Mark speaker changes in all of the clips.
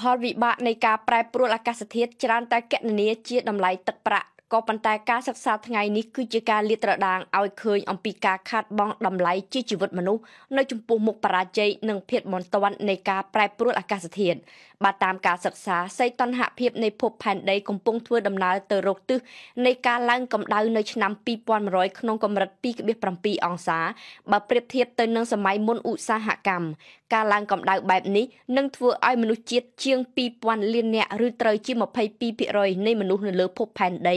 Speaker 1: ផលវិបាកនៃការប្រែប្រួលអាកាសធាតុច្រើនតែកណនាជាតម្លៃទឹកប្រាក់ក៏ប៉ុន្តែការសិក្សាថ្ងៃនេះគឺជាការលាតត្រដាងឲ្យឃើញអំពីការខាតបង់តម្លៃជាជីវិតមនុស្សនៅចំពោះមុខបរាជ័យនិងភាពមន្តន់នៃការប្រែប្រួលអាកាសធាតុបាទតាមការសិក្សាសីតុណ្ហភាពនៃភពផែនដីកំពុងធ្វើដំណើរទៅរកទិសនៃការឡើងកម្ដៅនៅឆ្នាំ2100ក្នុងកម្រិត2.7អង្សាបើប្រៀបធៀបទៅនឹងសម័យមុនឧស្សាហកម្មការឡើងកម្ដៅបែបនេះនឹងធ្វើឲ្យមនុស្សជាតិជាង2000លាននាក់ឬត្រូវជា22%នៃមនុស្សនៅលើភពផែនដី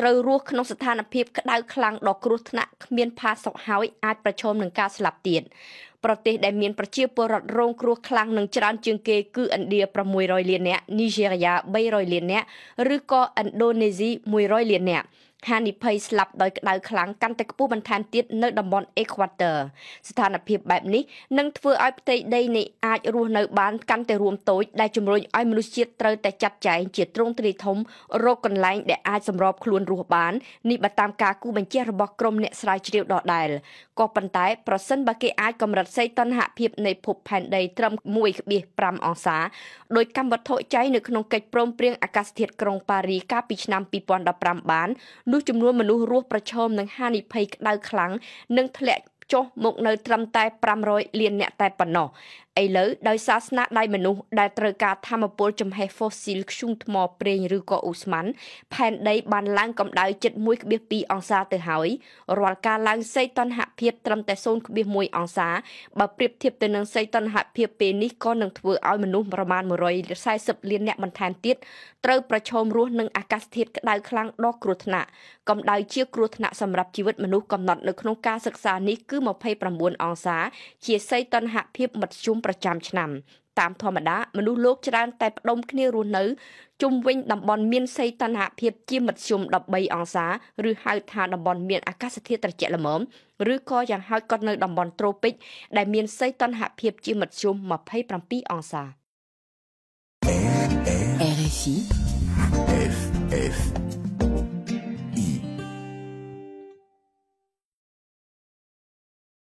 Speaker 1: ត្រូវរស់ក្នុងស្ថានភាពក្តៅខ្លាំងដ៏គ្រោះថ្នាក់គ្មាន ផាសុកហើយអាចប្រឈមនឹងការស្លាប់ទៀតប្រទេសដែលមានប្រជាពលរដ្ឋរងគ្រោះខ្លាំងនិងច្រើនជាងគេ គឺឥណ្ឌា600លាននាក់នីហ្សេរីយ៉ា300លាននាក់ឬក៏ឥណ្ឌូនេស៊ី100លាននាក់ហានិភ័យស្លាប់ដោយក្តៅខ្លាំងកាន់តែខ្ពស់បន្ថែមទៀតនៅតំបន់អេក្វាទ័រស្ថានភាពបែបនេះនឹងធ្វើឲ្យផ្ទៃដីនេះអាចរស់នៅបានកាន់តែរួមតូចដែលជំរុញឲ្យ មនុស្សជាតិត្រូវតែចាត់ចែងជាទ្រង់ទ្រាយធំរកកន្លែងដែលអាចសម្របខ្លួនខ្លួនរស់បាននេះបើតាមការគូបញ្ជារបស់ក្រុមអ្នកស្រាវជ្រាវដដែលក៏ប៉ុន្តែប្រសិនបើគេអាចកម្រិតសីតុណ្ហភាពនៃភពផែនដីត្រឹម1.5អង្សាដោយកម្មវត្ថុចៃនៅក្នុងកិច្ចព្រមព្រៀងអាកាសធាតុក្រុងប៉ារីកាលពីឆ្នាំ2015បាននោះចំនួនមនុស្សរស់ប្រឈមនឹងហានិភ័យក្តៅខ្លាំងនិងធ្លាក់ចុះមកនៅ ត្រឹមតែ500លានអ្នកតែប៉ុណ្ណោះឥឡូវដោយសារស្នាដៃមនុស្សដែលត្រូវការធម្មពលចំហេះ fossil ខ្យូងថ្មប្រេងឬក៏អ៊ូស្ម៉ាន់ផែនដីបានឡើងកម្ដៅជិត1.2អង្សា ទៅហើយរាល់ការឡើងសីតុណ្ហភាពត្រឹមតែ0.1អង្សាបើប្រៀបធៀបទៅនឹងសីតុណ្ហភាពពេលនេះក៏នឹងធ្វើឲ្យមនុស្សប្រមាណ140លានអ្នកបន្ថែមទៀតត្រូវប្រឈមរស់នឹងអាកាសធាតុក្តៅខ្លាំងដ៏គ្រោះថ្នាក់កម្ដៅជាគ្រោះថ្នាក់សម្រាប់ជីវិតមនុស្សកំណត់នៅក្នុងការសិក្សានេះគឺ29អង្សាជា សីតុណ្ហភាពមធ្យមប្រចាំឆ្នាំ តាមធម្មតាមនុស្សលោកច្រើន តែផ្ដុំគ្នារស់នៅជុំវិញតំបន់មានសីតុណ្ហភាពជាមធ្យម13អង្សាឬហៅថាតំបន់មានអាកាសធាតុត្រជាក់ល្មមឬក៏យ៉ាងហោចក៏នៅតំបន់ត្រូពិចដែលមាន សីតុណ្ហភាព ជាមធ្យម27អង្សា RFI